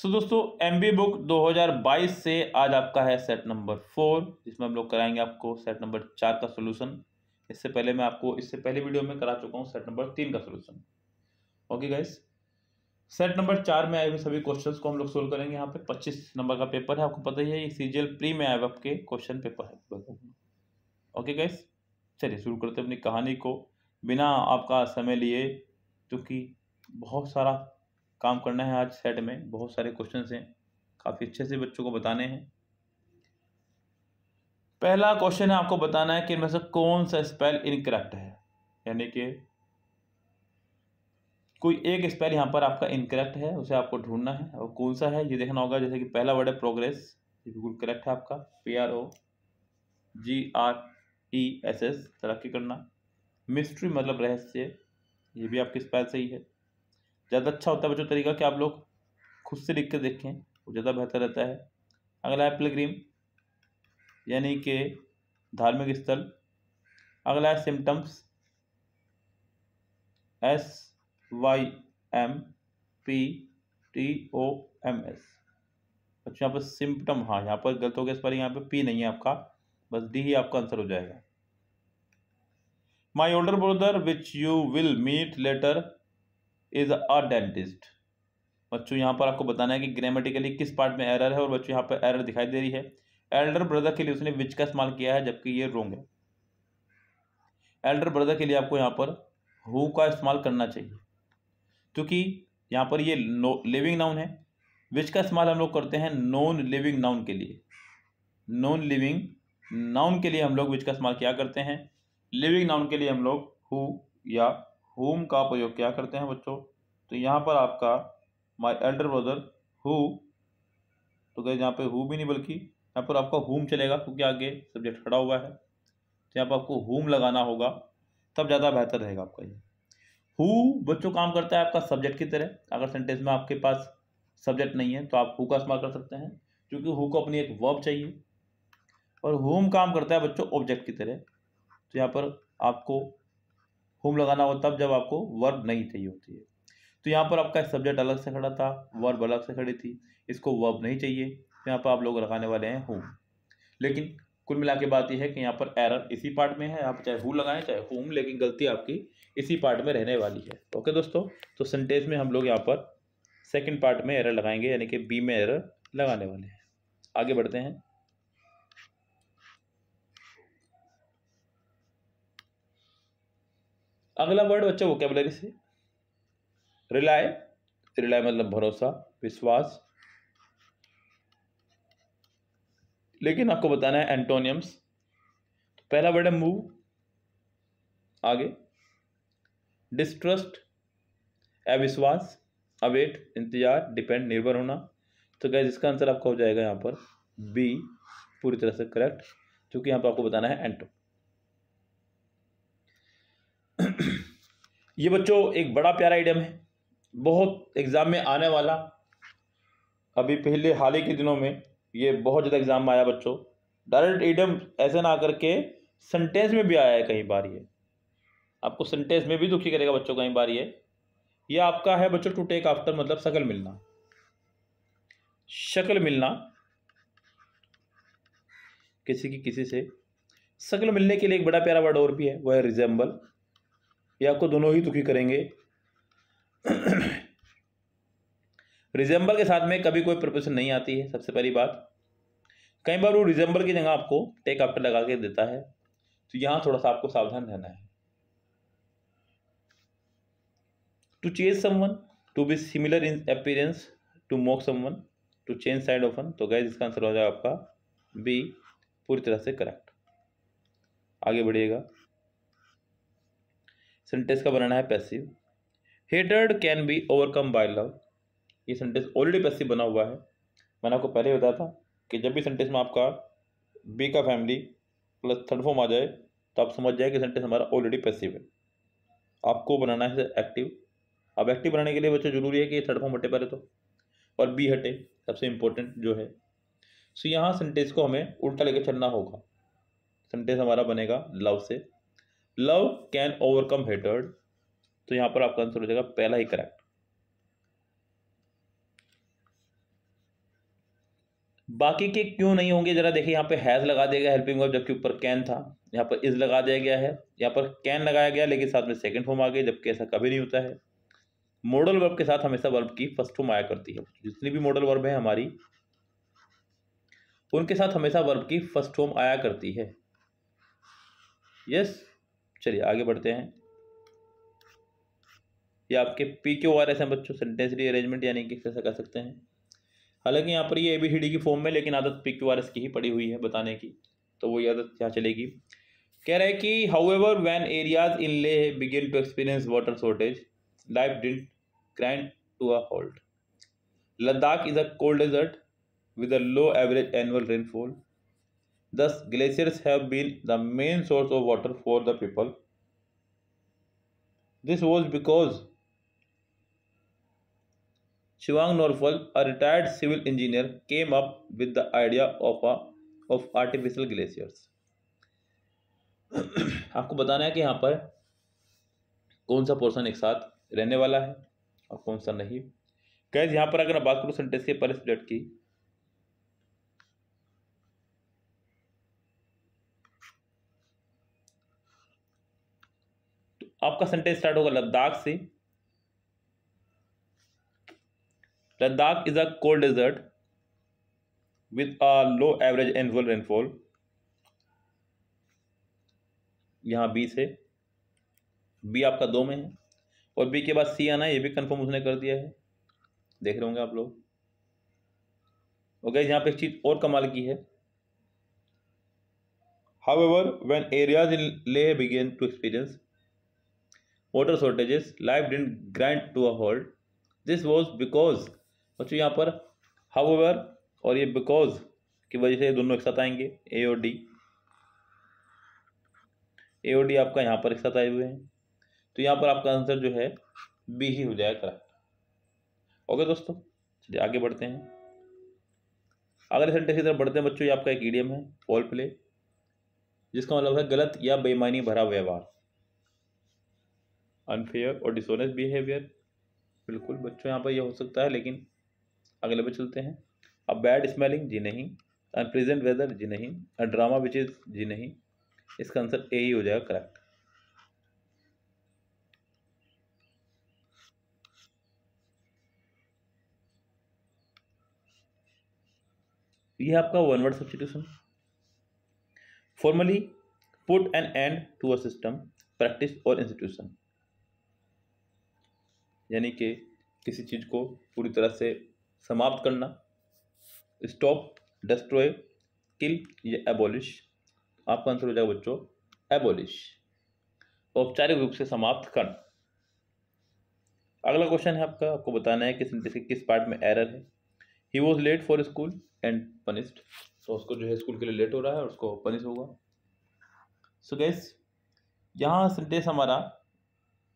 सो दोस्तों M B book 2022 से आज आपका है सेट नंबर फोर जिसमें हम लोग कराएंगे आपको सेट नंबर चार का सोल्यूशन इससे पहले मैं आपको इससे पहले वीडियो में करा चुका हूँ सेट नंबर तीन का solution okay guys set number चार में आए हुए सभी क्वेश्चंस को हम लोग सोल्व करेंगे यहाँ पे पच्चीस नंबर का पेपर है आपको पता ही है ये सी प्री में आए हुए आपके क्वेश्चन पेपर है ओके गाइस चलिए शुरू करते अपनी कहानी को बिना आपका समय लिए क्योंकि बहुत सारा काम करना है आज सेट में बहुत सारे क्वेश्चन हैं काफ़ी अच्छे से बच्चों को बताने हैं पहला क्वेश्चन है आपको बताना है कि इनमें से कौन सा स्पेल इनकरेक्ट है यानी कि कोई एक स्पेल यहाँ पर आपका इनकरेक्ट है उसे आपको ढूंढना है और कौन सा है ये देखना होगा जैसे कि पहला वर्ड है प्रोग्रेस ये बिल्कुल करेक्ट है आपका P R O G R E S S तरक्की करना मिस्ट्री मतलब रहस्य ये भी आपके स्पेल सही है ज़्यादा अच्छा होता है बच्चों तरीका कि आप लोग खुद से लिख के देखें वो ज़्यादा बेहतर रहता है अगला है पिलग्रीम यानी कि धार्मिक स्थल अगला है symptoms S Y M P T O M S अच्छा यहाँ पर सिम्टम हाँ यहाँ पर गलत हो गया इस बार यहाँ पर पी नहीं है आपका बस डी ही आपका आंसर हो जाएगा my older brother which you will meet later is a dentist बच्चों यहाँ पर आपको बताना है कि ग्रामेटिकली किस पार्ट में एरर है और बच्चों यहाँ पर एरर दिखाई दे रही है एल्डर ब्रदर के लिए उसने विच का इस्तेमाल किया है जबकि ये रोंग है एल्डर ब्रदर के लिए आपको यहाँ पर हु का इस्तेमाल करना चाहिए क्योंकि यहाँ पर ये नो लिविंग नाउन है विच का इस्तेमाल हम लोग करते हैं नॉन लिविंग नाउन के लिए नॉन लिविंग नाउन के लिए हम लोग विच का इस्तेमाल क्या करते हैं लिविंग नाउन के लिए हम लोग हु या होम का प्रयोग क्या करते हैं बच्चों तो यहाँ पर आपका माई एल्डर ब्रदर हु तो गए यहाँ पे हु भी नहीं बल्कि यहाँ पर आपका होम चलेगा क्योंकि आगे सब्जेक्ट खड़ा हुआ है तो यहाँ पर आपको होम लगाना होगा तब ज़्यादा बेहतर रहेगा आपका ये हु बच्चों काम करता है आपका सब्जेक्ट की तरह अगर सेंटेंस में आपके पास सब्जेक्ट नहीं है तो आप हु का इस्तेमाल कर सकते हैं क्योंकि हु को अपनी एक वर्ब चाहिए और होम काम करता है बच्चों ऑब्जेक्ट की तरह तो यहाँ पर आपको हुम लगाना हो तब जब आपको वर्ब नहीं चाहिए होती है तो यहाँ पर आपका सब्जेक्ट अलग से खड़ा था वर्ब अलग से खड़ी थी इसको वर्ब नहीं चाहिए तो यहाँ पर आप लोग लगाने वाले हैं होम लेकिन कुल मिला के बात यह है कि यहाँ पर एरर इसी पार्ट में है आप चाहे हु लगाएं चाहे होम लेकिन गलती आपकी इसी पार्ट में रहने वाली है ओके दोस्तों तो सेंटेंस में हम लोग यहाँ पर सेकेंड पार्ट में एरर लगाएंगे यानी कि बी में एरर लगाने वाले हैं आगे बढ़ते हैं अगला वर्ड बच्चा वोकेबलरी से रिलाय रिलाय मतलब भरोसा विश्वास लेकिन आपको बताना है एंटोनियम्स तो पहला वर्ड है मूव आगे डिस्ट्रस्ट अविश्वास अवेट इंतजार डिपेंड निर्भर होना तो क्या इसका आंसर आपका हो जाएगा यहाँ पर बी पूरी तरह से करेक्ट क्योंकि यहाँ पर आपको बताना है एंटो ये बच्चों एक बड़ा प्यारा आइटम है बहुत एग्ज़ाम में आने वाला अभी पहले हाल ही के दिनों में ये बहुत ज़्यादा एग्ज़ाम में आया बच्चों डायरेक्ट एडम ऐसे ना करके सेंटेंस में भी आया है कई बार ये आपको सेंटेंस में भी दुखी करेगा बच्चों कई बार ये ये आपका है बच्चों टू टेक आफ्टर मतलब शकल मिलना शक्ल मिलना किसी की किसी से शक्ल मिलने के लिए एक बड़ा प्यारा वर्ड और भी है वह है रिजेंबल ये आपको दोनों ही दुखी करेंगे रिजेंबल के साथ में कभी कोई प्रपोजिशन नहीं आती है सबसे पहली बात कई बार वो रिजेंबल की जगह आपको टेक आफ्टर लगा के देता है तो यहाँ थोड़ा सा आपको सावधान रहना है to change someone to be similar in appearance to mock someone to change side often तो गैस इसका आंसर हो जाएगा आपका बी पूरी तरह से करेक्ट आगे बढ़िएगा सेंटेंस का बनाना है passive hatred can be overcome by love ये सेंटेंस ऑलरेडी पैसिव बना हुआ है मैंने आपको पहले बताया था कि जब भी सेंटेंस में आपका बी का फैमिली प्लस थर्ड फॉर्म आ जाए तो आप समझ जाए कि सेंटेंस हमारा ऑलरेडी पैसिव है आपको बनाना है एक्टिव अब एक्टिव बनाने के लिए बच्चों जरूरी है कि थर्ड फॉर्म हटे पहले तो और बी हटे सबसे इम्पोर्टेंट जो है सो यहाँ सेंटेंस को हमें उल्टा लेकर चलना होगा सेंटेंस हमारा बनेगा लव से लव कैन ओवरकम हेटर्ड तो यहां पर आपका आंसर हो जाएगा पहला ही करेक्ट बाकी के क्यों नहीं होंगे जरा देखिए यहाँ पे हैज लगा दिया गया हेल्पिंग वर्ब जबकि ऊपर कैन था यहाँ पर इज लगा दिया गया है यहाँ पर कैन लगाया गया लेकिन साथ में सेकंड फॉर्म आ गया जबकि ऐसा कभी नहीं होता है मॉडल वर्ब के साथ हमेशा वर्ब की फर्स्ट फॉर्म आया करती है जितनी भी मॉडल वर्ब है हमारी उनके साथ हमेशा वर्ब की फर्स्ट फॉर्म आया करती है यस चलिए आगे बढ़ते हैं ये आपके पी क्यू आर एस हैं बच्चों सेंटेंस अरेंजमेंट यानी कि कैसे कर सकते हैं हालांकि यहाँ पर ये ए बी सी डी की फॉर्म में लेकिन आदत पी क्यू आर एस की ही पड़ी हुई है बताने की तो वही आदत यहाँ चलेगी कह रहे हैं कि however when areas in Leh begin to experience water shortage life didn't grind to a halt Ladakh is a cold desert with a low average annual rainfall Thus, glaciers have been the main source of water for the people. This was because Shivang Norfolk, a retired civil engineer, came up with the idea of a of artificial glaciers. आपको बताना है कि यहाँ पर कौन सा portion एक साथ रहने वाला है और कौन सा नहीं कैसे यहाँ पर अगर आप बात करूँ सेंटेंस के पर की आपका सेंटेंस स्टार्ट होगा लद्दाख से Ladakh is a cold desert with a low average annual rainfall यहाँ बी से बी आपका दो में है और बी के बाद सी आना है ये भी कंफर्म उसने कर दिया है देख रहे होंगे आप लोग ओके यहाँ पे एक चीज़ और कमाल की है however when areas in Leh began to experience water shortages life didn't grind to a halt this was because बच्चों यहाँ पर हाउ और ये बिकॉज की वजह से दोनों एक साथ आएंगे ए और डी ए और डी आपका यहाँ पर एक साथ आए हुए हैं तो यहाँ पर आपका आंसर जो है बी ही हो जाएगा करेक्ट ओके दोस्तों चलिए आगे बढ़ते हैं अगले सेंटेंस की तरफ बढ़ते हैं बच्चों ये आपका एक ईडियम है वॉल प्ले जिसका मतलब है गलत या बेईमानी भरा व्यवहार अनफेयर और डिसऑनेस्ट बिहेवियर बिल्कुल बच्चों यहाँ पर यह हो सकता है लेकिन अगले पे चलते हैं अब बैड स्मेलिंग जी नहीं अनप्रेजेंट वेदर जी नहीं ड्रामा इज जी नहीं इसका आंसर ए ही हो जाएगा करेक्ट यह आपका one word substitution formally put an end to a system practice और इंस्टीट्यूशन यानी कि किसी चीज़ को पूरी तरह से समाप्त करना स्टॉप डिस्ट्रॉय किल या एबोलिश आपका आंसर हो जाएगा बच्चों एबोलिश औपचारिक रूप से समाप्त करना अगला क्वेश्चन है आपका आपको बताना है कि सेंटेंस के किस पार्ट में एरर है he was late for school and punished तो उसको जो है स्कूल के लिए लेट हो रहा है और उसको पनिश होगा सो गैस यहाँ सेंटेंस हमारा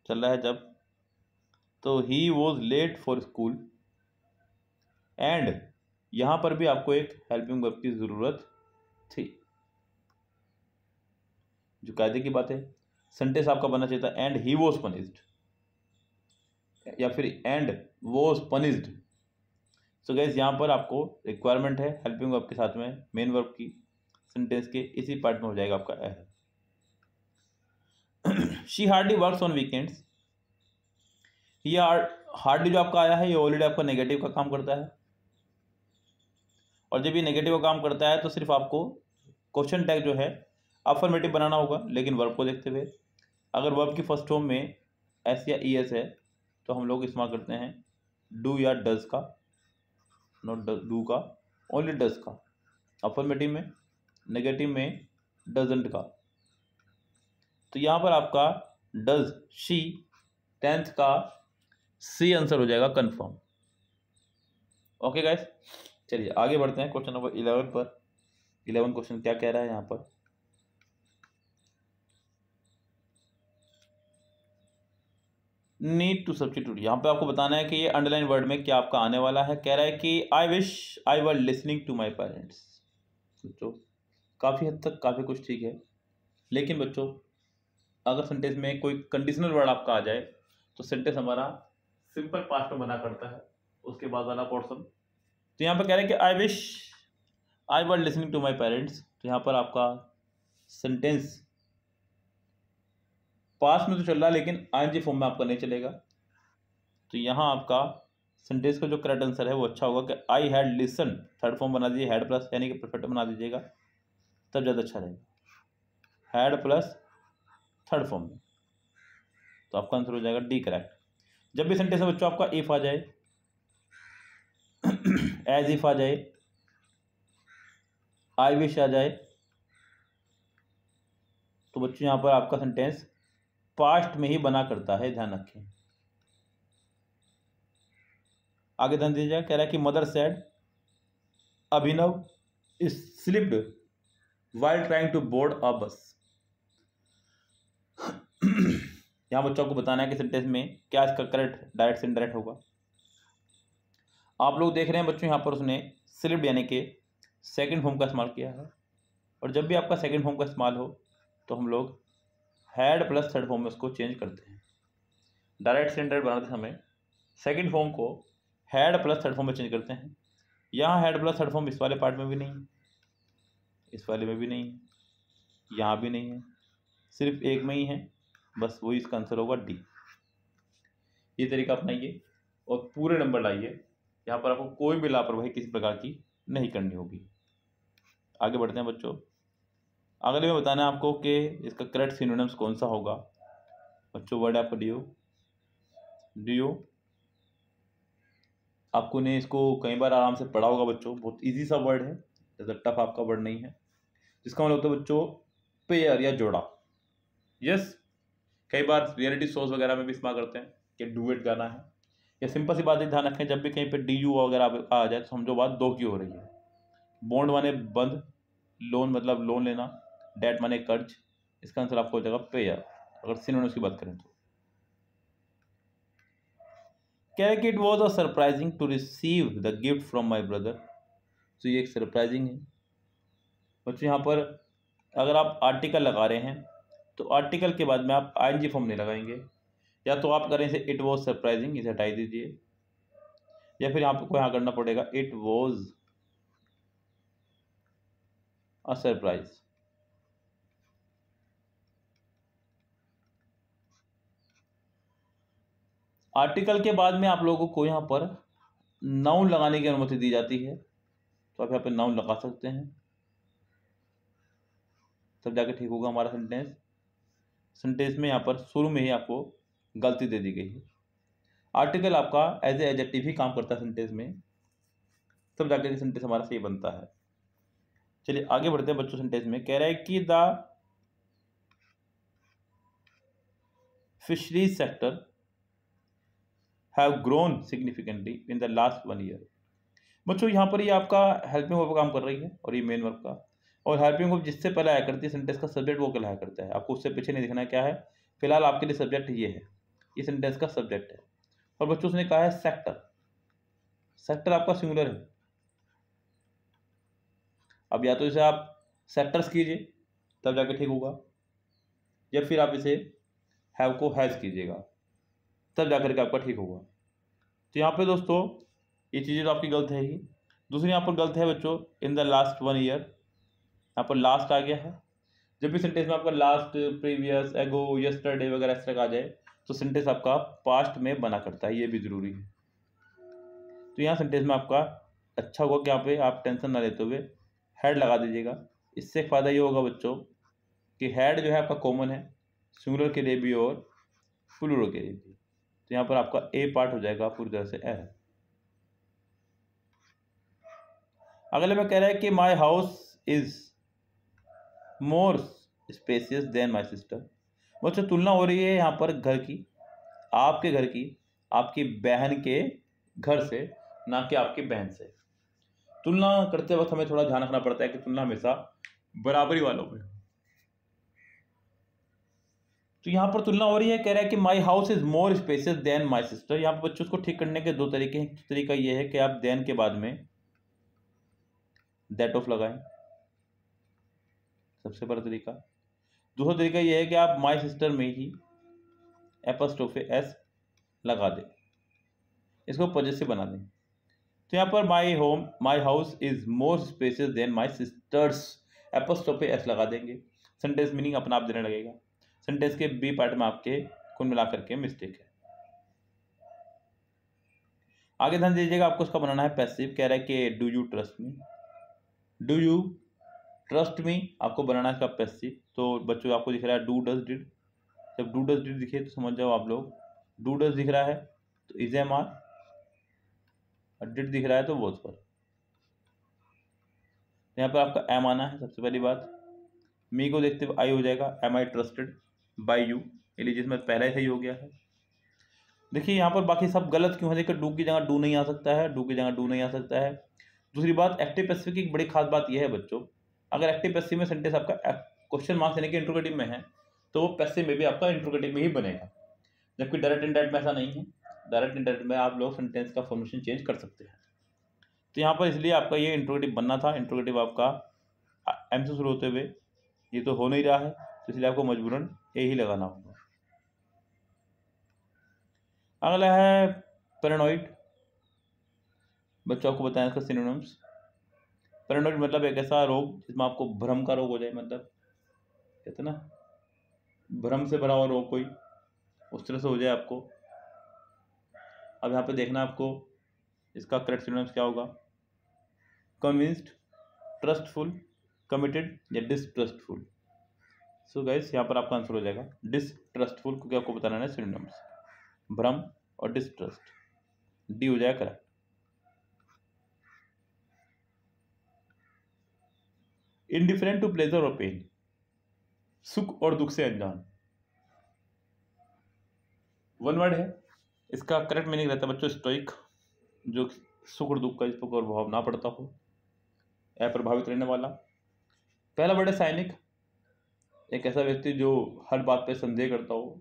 चल रहा है जब तो he was late for school and यहां पर भी आपको एक हेल्पिंग वर्ब की ज़रूरत थी जो कायदे की बात है सेंटेंस आपका बनना चाहिए था एंड ही वॉज पनिस्ड या फिर and was punished so guess यहां पर आपको रिक्वायरमेंट है हेल्पिंग वर्ब के साथ में मेन वर्ब की सेंटेंस के इसी पार्ट में हो जाएगा आपका uh she hardly work on weekends ये हार्डली जो आपका आया है ये ऑलरेडी आपका नेगेटिव का काम करता है और जब ये नेगेटिव का काम करता है तो सिर्फ आपको क्वेश्चन टैग जो है अफर्मेटिव बनाना होगा लेकिन वर्ब को देखते हुए अगर वर्ब की फर्स्ट होम में एस या ई e एस है तो हम लोग इस्तेमाल करते हैं डू या डज का नॉट डू का ओनली डज का अफर्मेटिव में नेगेटिव में डजेंट का तो यहाँ पर आपका डज शी टेंथ का सी आंसर हो जाएगा कंफर्म ओके गाइस चलिए आगे बढ़ते हैं क्वेश्चन नंबर इलेवन पर इलेवन क्वेश्चन क्या कह रहा है यहाँ पर नीड टू सब्सटीट्यूट यहाँ पे आपको बताना है कि ये अंडरलाइन वर्ड में क्या आपका आने वाला है कह रहा है कि I wish I were listening to my parents बच्चों काफ़ी हद तक काफ़ी कुछ ठीक है लेकिन बच्चों अगर सेंटेंस में कोई कंडीशनल वर्ड आपका आ जाए तो सेंटेंस हमारा सिंपल पास्ट में बना करता है उसके बाद वाला पोर्सन तो यहाँ पर कह रहे हैं कि I wish I were listening to my parents तो यहाँ पर आपका सेंटेंस पास्ट में तो चल रहा है लेकिन आई फॉर्म में आपका नहीं चलेगा तो यहाँ आपका सेंटेंस का जो करेक्ट आंसर है वो अच्छा होगा कि I had listen third form बना दीजिए हैड प्लस यानी कि परफेक्ट बना दीजिएगा तब ज़्यादा अच्छा रहेगा हैड प्लस थर्ड फॉर्म में तो आपका आंसर हो जाएगा डी करेक्ट जब भी सेंटेंस बच्चों आपका इफ आ जाए एज इफ आ जाए आई विश आ जाए तो बच्चों यहां पर आपका सेंटेंस पास्ट में ही बना करता है ध्यान रखें आगे ध्यान दीजिए कह रहा है कि mother said Abhinav is slipped while trying to board a bus यहाँ बच्चों को बताना है कि सेंटेंस में क्या इसका करेक्ट डायरेक्ट से डायरेक्ट होगा आप लोग देख रहे हैं बच्चों यहाँ पर उसने सिलिप्ड यानी कि सेकेंड फॉर्म का इस्तेमाल किया है और जब भी आपका सेकेंड फॉर्म का इस्तेमाल हो तो हम लोग हैड प्लस थर्ड फॉर्म में उसको चेंज करते हैं डायरेक्ट से बनाते समय सेकेंड फॉर्म को हैड प्लस थर्ड फॉर्म में चेंज करते हैं यहाँ हैड प्लस थर्ड फॉर्म इस वाले पार्ट में भी नहीं है इस वाले में भी नहीं है यहाँ भी नहीं है सिर्फ एक में ही है बस वही इसका आंसर होगा डी ये तरीका अपनाइए और पूरे नंबर लाइए यहाँ पर आपको कोई भी लापरवाही किसी प्रकार की नहीं करनी होगी आगे बढ़ते हैं बच्चों अगले में बताना है आपको कि इसका करेक्ट सिनोनिम्स कौन सा होगा बच्चों वर्ड आपका डीओ डीओ आपको ने इसको कई बार आराम से पढ़ा होगा बच्चों बहुत इजी सा वर्ड है ज़्यादा टफ आपका वर्ड नहीं है जिसका मतलब होता है बच्चों पेयर या जोड़ा यस कई बार रियलिटी शोज वगैरह में भी इस्तेमाल करते हैं कि डुएट गाना है या सिंपल सी बात ध्यान रखें जब भी कहीं पर डी यू वगैरह आ जाए तो समझो बात दो की हो रही है बॉन्ड माने बंद लोन मतलब लोन लेना डेट माने कर्ज इसका आंसर आपको हो जाएगा पेयर अगर सिनोनिम्स की बात करें तो कैक it was a surprising to receive the gift from my brother तो ये एक सरप्राइजिंग है बच्चों यहाँ पर अगर आप आर्टिकल लगा रहे हैं तो आर्टिकल के बाद में आप आई एन जी फॉर्म नहीं लगाएंगे या तो आप करें इसे इट वॉज सरप्राइजिंग इसे हटाई दीजिए या फिर आपको यहाँ करना पड़ेगा it was a surprise article के बाद में आप लोगों को यहाँ पर नाउन लगाने की अनुमति दी जाती है तो आप यहाँ पर नाउन लगा सकते हैं तब जाके ठीक होगा हमारा सेंटेंस सेंटेंस में यहाँ पर शुरू में ही आपको गलती दे दी गई है आर्टिकल आपका एज ए एजेक्टिव ही काम करता है सेंटेंस में तब जाकर सेंटेंस हमारा सही बनता है चलिए आगे बढ़ते हैं बच्चों सेंटेंस में कह रहा है कि the fisheries sector have grown significantly in the last one year बच्चों यहाँ पर ये आपका हेल्पिंग वर्क काम कर रही है और ये मेन वर्क का और हार्पिंग ग्रुप जिससे पहले आया करती है सेंटेंस का सब्जेक्ट वो कहलाया करता है आपको उससे पीछे नहीं दिखना क्या है फिलहाल आपके लिए सब्जेक्ट ये है ये सेंटेंस का सब्जेक्ट है और बच्चों उसने कहा है सेक्टर सेक्टर आपका सिंगुलर है अब या तो इसे आप सेक्टर्स कीजिए तब जाके ठीक होगा या फिर आप इसे हैव को हैज़ कीजिएगा तब जा करके आपका ठीक होगा तो यहाँ पे दोस्तों ये चीज़ें तो आपकी गलत है ही दूसरी यहाँ पर गलत है बच्चों in the last one year यहाँ पर लास्ट आ गया है जब भी सेंटेंस में आपका लास्ट प्रीवियस एगो यस्टरडे वगैरह इस तरह का आ जाए तो सेंटेंस आपका पास्ट में बना करता है ये भी ज़रूरी है तो यहाँ सेंटेंस में आपका अच्छा होगा कि यहाँ पे आप टेंशन ना लेते हुए हेड लगा दीजिएगा इससे फ़ायदा ये होगा बच्चों कि हेड जो है आपका कॉमन है सिंगुलर के लिए भी और फ्लूरो के लिए भी तो यहाँ पर आपका ए पार्ट हो जाएगा पूरी तरह से एर अगले में कह रहा है कि my house is more spacious than my sister मुझसे तुलना हो रही है यहाँ पर घर की आपके घर की आपकी बहन के घर से ना कि आपकी बहन से तुलना करते वक्त हमें थोड़ा ध्यान रखना पड़ता है कि तुलना हमेशा बराबरी वालों में तो यहाँ पर तुलना हो रही है कह रहा है कि my house is more spacious than my sister यहाँ पर बच्चों को ठीक करने के दो तरीके हैं तरीका ये है कि आप देन के बाद में डेट ऑफ लगाएं सबसे बड़ा तरीका दूसरा तरीका यह है कि आप माई सिस्टर में ही एपस्टोफे एस लगा दें इसको से बना दें तो यहाँ पर my home my house is more spacious than my sister's apostrophe S लगा देंगे सेंटेंस मीनिंग अपना आप देने लगेगा सेंटेंस के बी पार्ट में आपके कुल मिलाकर के मिस्टेक है आगे ध्यान दीजिएगा आपको उसका बनाना है पैसिव कह रहा है कि do you trust me do you trust me आपको बनाना है पैसिव तो बच्चों आपको दिख रहा है डू डस डिड जब डू डस डिड दिखे तो समझ जाओ आप लोग डू डस दिख रहा है तो इज एम आर और डिड दिख रहा है तो वो पर यहाँ पर आपका एम आना है सबसे पहली बात मी को देखते हुए आई हो जाएगा am I trusted by you यानी जिसमें पहला ही सही हो गया है देखिए यहाँ पर बाकी सब गलत क्यों है देखिए डू की जगह डू नहीं आ सकता है डू की जगह डू नहीं आ सकता है दूसरी बात एक्टिव पैसिफिक की बड़ी खास बात यह है बच्चों अगर एक्टिव पैसिव में सेंटेंस आपका क्वेश्चन मार्क्स यानी कि इंट्रोगेटिव में है तो वो पैसिव में भी आपका इंट्रोगेटिव में ही बनेगा जबकि डायरेक्ट इंडायरेक्ट में ऐसा नहीं है डायरेक्ट इंडायरेक्ट में आप लोग सेंटेंस का फॉर्मेशन चेंज कर सकते हैं तो यहाँ पर इसलिए आपका ये इंट्रोगेटिव बनना था इंट्रोगेटिव आपका एम से शुरू होते हुए ये तो हो नहीं रहा है तो इसलिए आपको मजबूरन ए ही लगाना होगा अगला है पेरानोइड बच्चों को बताएं इसका सिनोनिम्स पेरेनोइड मतलब एक ऐसा रोग जिसमें आपको भ्रम का रोग हो जाए मतलब कहते ना भ्रम से भरा हुआ रोग कोई उस तरह से हो जाए आपको अब यहाँ पे देखना आपको इसका करेक्ट सिनोनिम्स क्या होगा कन्विंस्ड ट्रस्टफुल कमिटेड या डिसट्रस्टफुल सो गैस यहाँ पर आपका आंसर हो जाएगा डिसट्रस्टफुल क्योंकि आपको बताना है सिनोनिम्स भ्रम और डिसट्रस्ट डी हो जाएगा करेक्ट इनडिफरेंट टू प्लेजर और पेन सुख और दुख से अनजान वन वर्ड है इसका करेक्ट मीनिंग रहता है बच्चों स्टोइक जो सुख और दुख का इस पर और भाव ना पड़ता हो या प्रभावित रहने वाला पहला वर्ड है सैनिक एक ऐसा व्यक्ति जो हर बात पर संदेह करता हो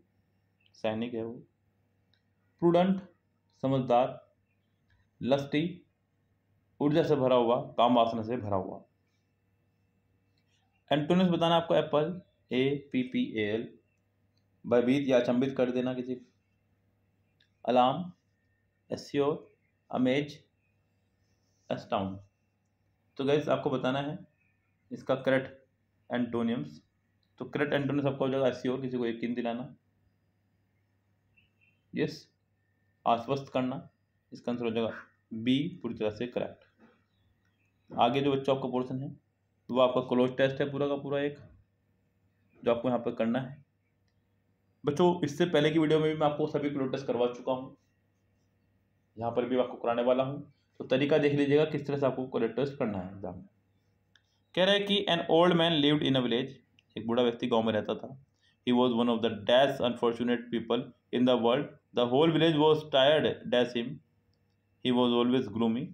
सैनिक है वो प्रूडेंट समझदार लस्टी ऊर्जा से भरा हुआ काम वासना से भरा हुआ एंटोनिम्स बताना आपको appal A P P A L भयभीत या अचंभित कर देना किसी अलार्म एस्योर अमेज एस्टाउन तो गैस आपको बताना है इसका करेक्ट एंटोनियम्स तो करेक्ट एंटोनियम्स आपका हो जाएगा एस्योर किसी को यकीन दिलाना यस आश्वस्त करना इसका आंसर हो जाएगा बी पूरी तरह से करेक्ट आगे जो बच्चों आपका पोर्शन है तो वो आपका क्लोज टेस्ट है पूरा का पूरा एक जो आपको यहाँ पर करना है बच्चों इससे पहले की वीडियो में भी मैं आपको सभी क्लोज टेस्ट करवा चुका हूँ यहाँ पर भी आपको कराने वाला हूँ तो तरीका देख लीजिएगा किस तरह से आपको क्लोज टेस्ट करना है एग्जाम में कह रहे हैं कि an old man lived in a village एक बूढ़ा व्यक्ति गाँव में रहता था he was one of the dash unfortunate people in the world the whole village was tired dash him he was always grooming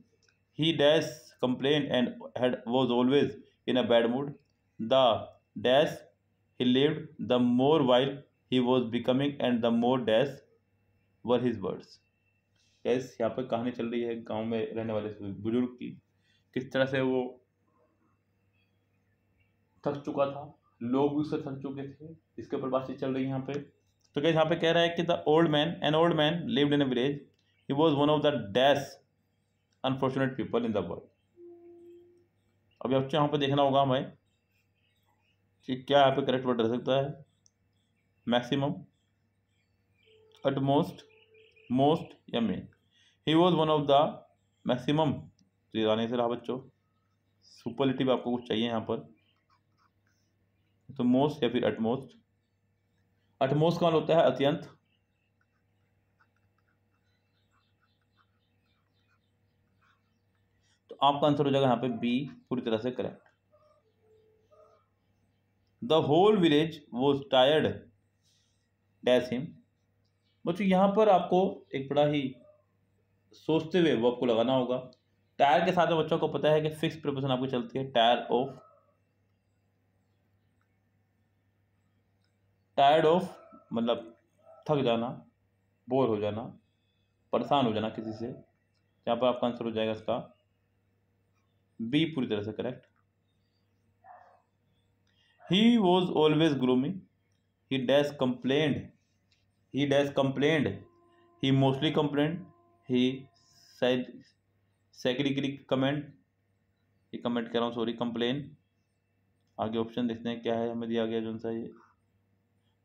he dash complain and was always in a bad mood the dash he lived the more while he was becoming and the more dash were his words कैस यहाँ पर कहानी चल रही है गांव में रहने वाले बुजुर्ग की किस तरह से वो थक चुका था लोग भी उससे थक चुके थे इसके ऊपर बातचीत चल रही है यहाँ पे तो कैसे यहाँ पे कह रहा है कि the old man an old man lived in a village he was one of the dash unfortunate people in the world अभी आपको यहाँ पर देखना होगा हमें कि क्या यहाँ पे करेक्ट वर्ड रह सकता है मैक्सिमम एट मोस्ट मोस्ट या main he was one of the maximum तो ये आने से रहा बच्चों सुपरलेटिव आपको कुछ चाहिए यहाँ पर तो मोस्ट या फिर एटमोस्ट अटमोस्ट कौन होता है अत्यंत आपका आंसर हो जाएगा यहाँ पे बी पूरी तरह से करेक्ट द होल विलेज वो टायर्ड डैश हिम बच्चों यहाँ पर आपको एक बड़ा ही सोचते हुए वो आपको लगाना होगा टायर के साथ में बच्चों को पता है कि फिक्स प्रिपोजिशन आपको चलती है टायर ऑफ टायर्ड ऑफ मतलब थक जाना बोर हो जाना परेशान हो जाना किसी से यहाँ पर आपका आंसर हो जाएगा इसका बी पूरी तरह से correct he was always grooming he dash complained he dash complained he mostly complained he शायद कमेंट ये कमेंट कर रहा हूँ सॉरी कंप्लेन आगे ऑप्शन देखते हैं क्या है हमें दिया गया जो सा ये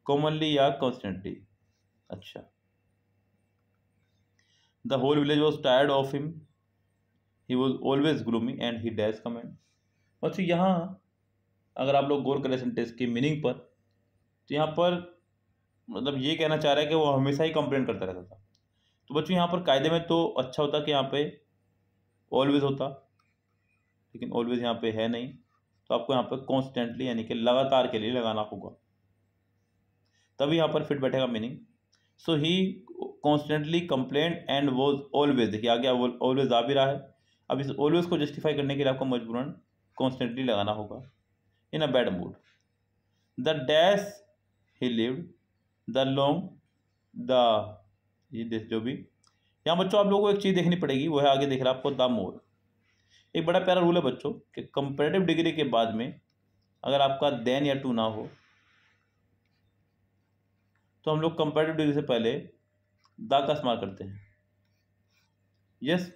कॉमनली या कॉन्स्टेंटली अच्छा the whole village was tired of him he was always gloomy and he dash comment बच्चों यहाँ अगर आप लोग गौर करें सेंटेंस की मीनिंग पर तो यहाँ पर मतलब ये कहना चाह रहा है कि वो हमेशा ही कंप्लेन करता रहता था तो बच्चों यहाँ पर कायदे में तो अच्छा होता कि यहाँ पे ऑलवेज होता लेकिन ऑलवेज यहाँ पे है नहीं तो आपको यहाँ पर कॉन्स्टेंटली यानी कि लगातार के लिए लगाना होगा तभी यहाँ पर फिट बैठेगा meaning so he constantly complain and was always देखिए आगे ऑलवेज आ भी रहा है अब इस ऑलवेज को जस्टिफाई करने के लिए आपको मजबूरन कॉन्स्टेंटली लगाना होगा in a bad mood the dash he lived the long the ये देख जो भी यहाँ बच्चों आप लोगों को एक चीज़ देखनी पड़ेगी वो है आगे देख रहा है आपको द मोर एक बड़ा प्यारा रूल है बच्चों कि कंपेरेटिव डिग्री के बाद में अगर आपका देन या टू ना हो तो हम लोग कंपेरेटिव डिग्री से पहले दा का इस्तेमाल करते हैं यस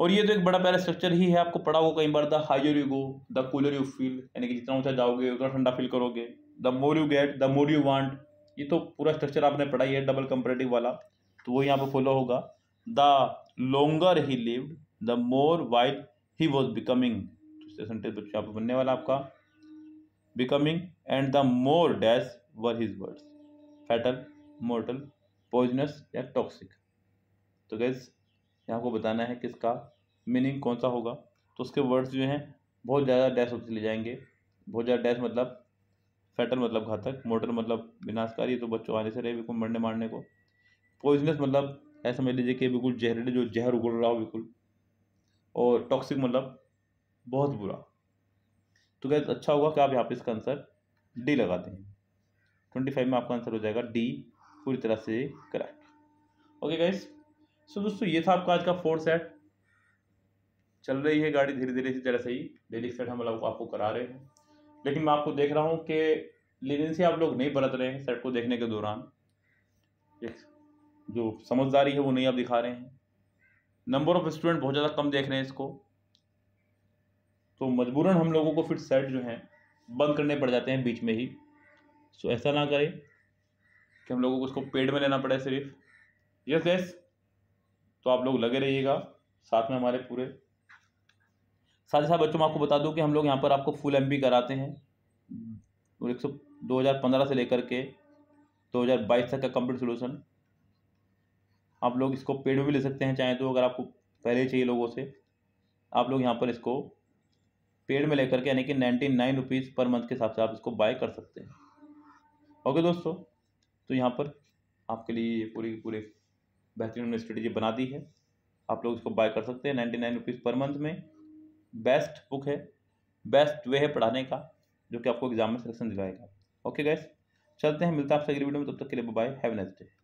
और ये तो एक बड़ा प्यारा स्ट्रक्चर ही है आपको पढ़ा होगा कई बार the higher you go the cooler you feel यानी कि जितना ऊंचा जाओगे उतना ठंडा फील करोगे the more you get the more you want ये तो पूरा स्ट्रक्चर आपने पढ़ा ही है डबल कंपेरेटिव वाला तो वो यहाँ पर फॉलो होगा the longer he lived the more white he was becoming यहाँ पर बनने वाला आपका becoming and the more dash were his words fatal mortal poisonous या टॉक्सिक तो गैस यहाँ को बताना है कि इसका मीनिंग कौन सा होगा तो उसके वर्ड्स जो हैं बहुत ज़्यादा डैश होते चले जाएंगे बहुत ज़्यादा डैश मतलब फैटल मतलब घातक मोटर मतलब विनाशकारी तो बच्चों आने से रहे बिल्कुल मरने मारने को पॉइजनस मतलब ऐसा समझ लीजिए कि बिल्कुल जहरीले जो जहर उगल रहा हो बिल्कुल और टॉक्सिक मतलब बहुत बुरा तो गैस अच्छा होगा कि आप यहाँ पर इसका आंसर डी लगा दें ट्वेंटी फाइव में आपका आंसर हो जाएगा डी पूरी तरह से करेक्ट ओके गैस सो दोस्तों ये था आपका आज का फोर सेट चल रही है गाड़ी धीरे धीरे इसी तरह से ही डेली सेट हम लोग आपको करा रहे हैं लेकिन मैं आपको देख रहा हूँ कि लीनियंसी आप लोग नहीं बरत रहे हैं सेट को देखने के दौरान जो समझदारी है वो नहीं आप दिखा रहे हैं नंबर ऑफ स्टूडेंट बहुत ज़्यादा कम देख रहे हैं इसको तो मजबूरन हम लोगों को फिर सेट जो हैं बंद करने पड़ जाते हैं बीच में ही सो ऐसा ना करें कि हम लोगों को उसको पेड में लेना पड़े सिर्फ यस यस तो आप लोग लगे रहिएगा साथ में हमारे पूरे साथ ही साथ बच्चों मैं आपको बता दूं कि हम लोग यहाँ पर आपको फुल एम कराते हैं और एक सौ दो हज़ार पंद्रह से लेकर के दो हज़ार बाईस तक का कंप्लीट सोल्यूशन आप लोग इसको पेड में भी ले सकते हैं चाहे तो अगर आपको पहले चाहिए लोगों से आप लोग यहाँ पर इसको पेड में लेकर के यानी कि ninety nine rupees per month के हिसाब से आप इसको बाय कर सकते हैं ओके दोस्तों तो यहाँ पर आपके लिए ये पूरी पूरे बेहतरीन उन्होंने स्ट्रेटेजी बना दी है आप लोग इसको बाय कर सकते हैं ninety nine rupees per month में बेस्ट बुक है बेस्ट वे है पढ़ाने का जो कि आपको एग्जाम में सिलेक्शन दिलाएगा ओके गैस चलते हैं मिलता है आपसे अगली वीडियो में तब तक के लिए बाय हैव नेक्स्ट डे